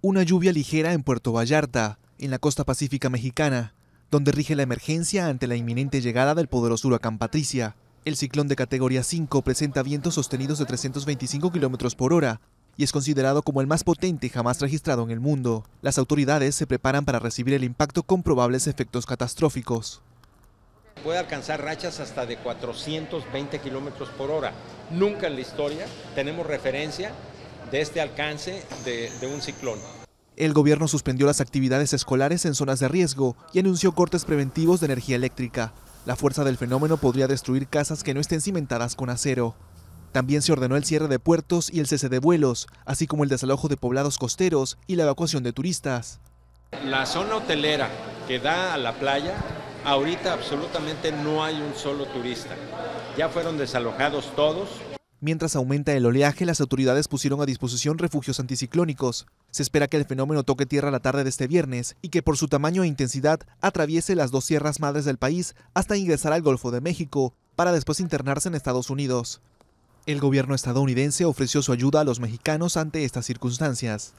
una lluvia ligera en Puerto Vallarta, en la costa pacífica mexicana, donde rige la emergencia ante la inminente llegada del poderoso huracán Patricia. El ciclón de categoría 5 presenta vientos sostenidos de 325 km por hora y es considerado como el más potente jamás registrado en el mundo. Las autoridades se preparan para recibir el impacto con probables efectos catastróficos. Puede alcanzar rachas hasta de 420 kilómetros por hora. Nunca en la historia tenemos referencia de este alcance de, un ciclón. El gobierno suspendió las actividades escolares en zonas de riesgo y anunció cortes preventivos de energía eléctrica. La fuerza del fenómeno podría destruir casas que no estén cimentadas con acero. También se ordenó el cierre de puertos y el cese de vuelos, así como el desalojo de poblados costeros y la evacuación de turistas. La zona hotelera que da a la playa, ahorita absolutamente no hay un solo turista. Ya fueron desalojados todos, Mientras aumenta el oleaje, las autoridades pusieron a disposición refugios anticiclónicos. Se espera que el fenómeno toque tierra la tarde de este viernes y que por su tamaño e intensidad atraviese las dos sierras madres del país hasta ingresar al Golfo de México, para después internarse en Estados Unidos. El gobierno estadounidense ofreció su ayuda a los mexicanos ante estas circunstancias.